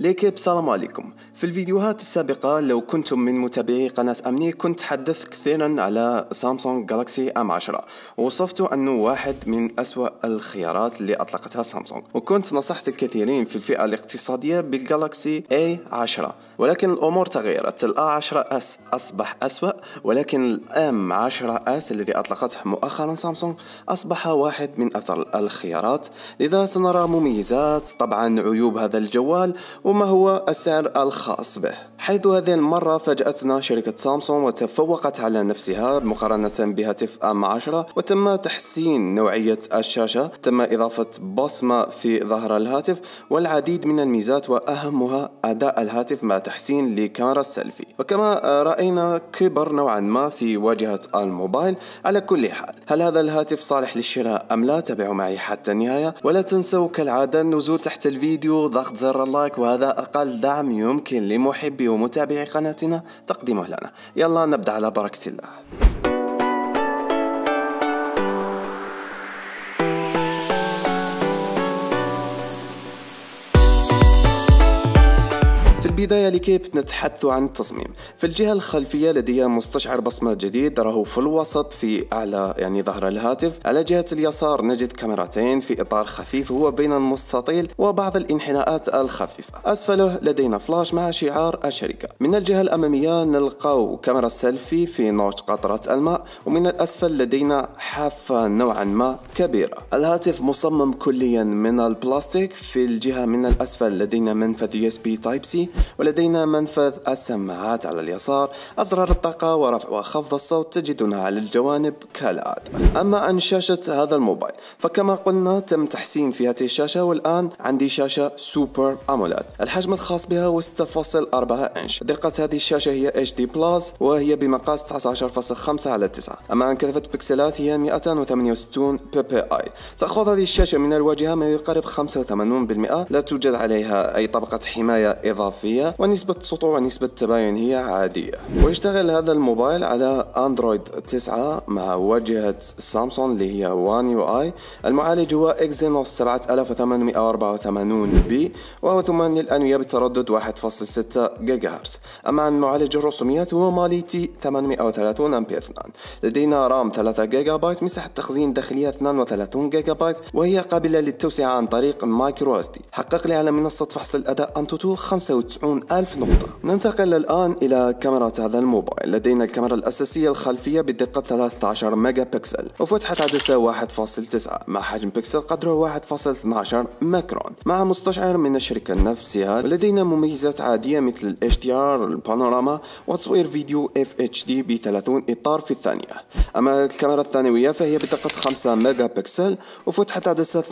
ليكيب السلام عليكم في الفيديوهات السابقة لو كنتم من متابعي قناة أمني كنت حدثت كثيرا على سامسونج جالاكسي أم 10 ووصفت أنه واحد من أسوأ الخيارات اللي أطلقتها سامسونج وكنت نصحت الكثيرين في الفئة الاقتصادية بالجالاكسي A10 ولكن الأمور تغيرت الـ A10S أصبح أسوأ ولكن الـ M10S الذي أطلقته مؤخرا سامسونج أصبح واحد من أفضل الخيارات لذا سنرى مميزات طبعا عيوب هذا الجوال وما هو السعر الخاص به حيث هذه المرة فاجأتنا شركة سامسونج وتفوقت على نفسها مقارنة بهاتف ام 10 وتم تحسين نوعية الشاشة تم إضافة بصمة في ظهر الهاتف والعديد من الميزات وأهمها أداء الهاتف مع تحسين لكاميرا السيلفي وكما رأينا كبر نوعا ما في واجهة الموبايل على كل حال هل هذا الهاتف صالح للشراء أم لا تابعوا معي حتى النهاية ولا تنسوا كالعادة النزول تحت الفيديو ضغط زر اللايك وهذا هذا أقل دعم يمكن لمحبي ومتابعي قناتنا تقديمه لنا يلا نبدأ على بركة الله البداية لكي نتحدث عن التصميم الجهة الخلفية لدي مستشعر بصمة جديد راه في الوسط في أعلى يعني ظهر الهاتف على جهة اليسار نجد كاميرتين في إطار خفيف هو بين المستطيل وبعض الانحناءات الخفيفة أسفله لدينا فلاش مع شعار الشركة من الجهة الأمامية نلقاو كاميرا سيلفي في نوت قطرة الماء ومن الأسفل لدينا حافة نوعا ما كبيرة الهاتف مصمم كليا من البلاستيك في الجهة من الأسفل لدينا منفذ USB Type C ولدينا منفذ السماعات على اليسار أزرار الطاقة ورفع وخفض الصوت تجدونها على الجوانب كالعادة أما عن شاشة هذا الموبايل فكما قلنا تم تحسين في هذه الشاشة والآن عندي شاشة سوبر أمولاد الحجم الخاص بها 6.4 إنش دقة هذه الشاشة هي HD بلس وهي بمقاس 19.5 على 9 أما عن كثافة بكسلات هي 268 PPI آي تأخذ هذه الشاشة من الواجهة ما يقارب 85% لا توجد عليها أي طبقة حماية إضافية ونسبة سطوع ونسبة تباين هي عادية ويشتغل هذا الموبايل على اندرويد 9 مع واجهة سامسونج اللي هي وان يو اي المعالج هو اكزينوس 7884 بي وهو ثمان للأنوية بتردد 1.6 جيجا هرتز أما عن معالج الرسوميات هو مالي تي 830 ام بي 2 لدينا رام 3 جيجا بايت مساحة تخزين داخلية 32 جيجا بايت وهي قابلة للتوسعة عن طريق مايكرو اس دي حقق لي على منصة فحص الأداء أنتوتو 95 90 ألف نقطة ننتقل الآن إلى كاميرا هذا الموبايل لدينا الكاميرا الأساسية الخلفية بدقة 13 ميجا بكسل وفتحة عدسة 1.9 مع حجم بكسل قدره 1.12 ميكرون مع مستشعر من الشركة نفسها لدينا مميزات عادية مثل الـ HDR البانوراما وتصوير فيديو FHD ب 30 إطار في الثانية أما الكاميرا الثانوية فهي بدقة 5 ميجا بكسل وفتحة عدسة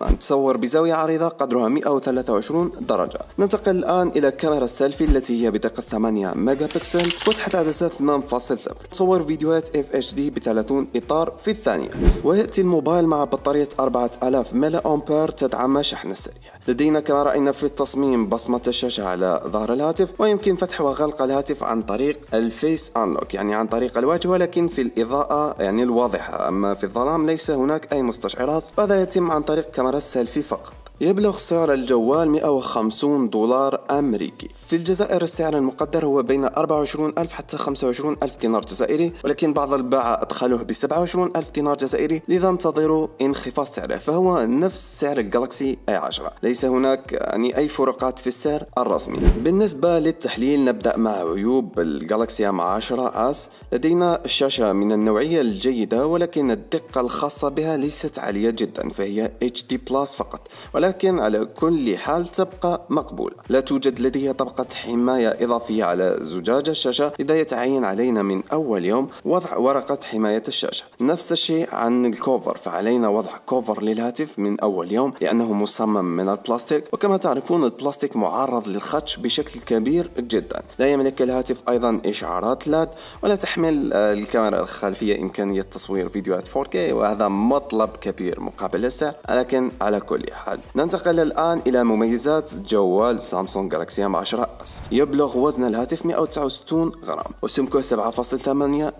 2.2 تصور بزاوية عريضة قدرها 123 درجة ننتقل الآن الأمام إلى كاميرا السيلفي التي هي بدقة 8 ميجا بكسل وتحت عدسات 2.0 تصور فيديوهات اف اتش دي ب 30 إطار في الثانية ويأتي الموبايل مع بطارية 4000 ملي أمبير تدعم شحن سريع لدينا كما رأينا في التصميم بصمة الشاشة على ظهر الهاتف ويمكن فتح وغلق الهاتف عن طريق الفيس انلوك يعني عن طريق الوجه ولكن في الإضاءة يعني الواضحة أما في الظلام ليس هناك أي مستشعرات فهذا يتم عن طريق كاميرا السيلفي فقط يبلغ سعر الجوال 150 دولار أمريكي في الجزائر السعر المقدر هو بين 24 ألف حتى 25 ألف دينار جزائري ولكن بعض الباعة أدخلوه ب 27 ألف دينار جزائري لذا انتظروا انخفاض سعره فهو نفس سعر الجالكسي أي 10 ليس هناك يعني أي فروقات في السعر الرسمي بالنسبة للتحليل نبدأ مع عيوب الجالكسي أم 10 أس لدينا الشاشة من النوعية الجيدة ولكن الدقة الخاصة بها ليست عالية جدا فهي HD بلس فقط ولكن على كل حال تبقى مقبولة لا توجد يوجد لديه طبقة حماية إضافية على زجاج الشاشة لذا يتعين علينا من أول يوم وضع ورقة حماية الشاشة نفس الشيء عن الكوفر فعلينا وضع كوفر للهاتف من أول يوم لأنه مصمم من البلاستيك وكما تعرفون البلاستيك معرض للخدش بشكل كبير جدا لا يملك الهاتف أيضا إشعارات لاد ولا تحمل آه، الكاميرا الخلفية إمكانية تصوير فيديوهات 4K وهذا مطلب كبير مقابل السعر لكن على كل حال ننتقل الآن إلى مميزات جوال سامسونج جالكسي ام 10 اس يبلغ وزن الهاتف 169 غرام وسمكه 7.8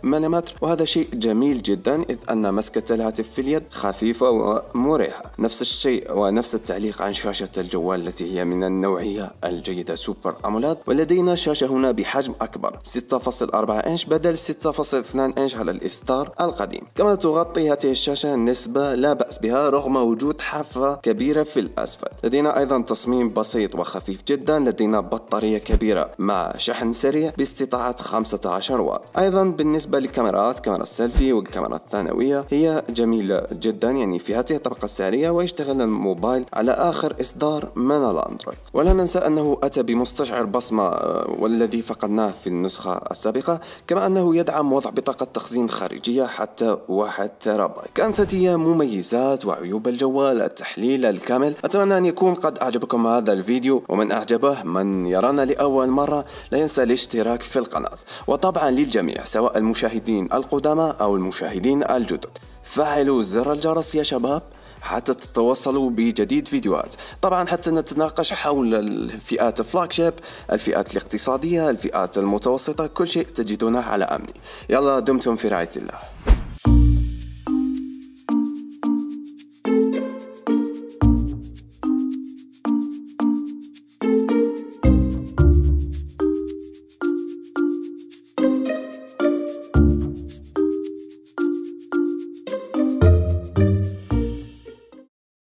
ملم وهذا شيء جميل جدا إذ أن مسكة الهاتف في اليد خفيفة ومريحة نفس الشيء ونفس التعليق عن شاشة الجوال التي هي من النوعية الجيدة سوبر أمولاد ولدينا شاشة هنا بحجم أكبر 6.4 إنش بدل 6.2 إنش على الإصدار القديم كما تغطي هذه الشاشة نسبة لا بأس بها رغم وجود حافة كبيرة في الأسفل لدينا أيضا تصميم بسيط وخفيف جدا لدينا بطارية كبيرة مع شحن سريع باستطاعة 15 واط أيضا بالنسبة للكاميرات كاميرا السيلفي والكاميرا الثانوية هي جميلة جدا يعني في هذه الطبقة السعرية ويشتغل الموبايل على آخر إصدار من الأندرويد ولا ننسى أنه أتى بمستشعر بصمة آه، والذي فقدناه في النسخة السابقة كما أنه يدعم وضع بطاقة تخزين خارجية حتى 1 تيرابايت كانت هي مميزات وعيوب الجوال التحليل الكامل أتمنى أن يكون قد أعجبكم هذا الفيديو ومن أعجبه الله من يرانا لأول مرة لا ينسى الاشتراك في القناة وطبعا للجميع سواء المشاهدين القدامى أو المشاهدين الجدد فعلوا زر الجرس يا شباب حتى تتوصلوا بجديد فيديوهات طبعا حتى نتناقش حول الفئات فلاجشيب الفئات الاقتصادية الفئات المتوسطة كل شيء تجدونه على أمني يلا دمتم في رعاية الله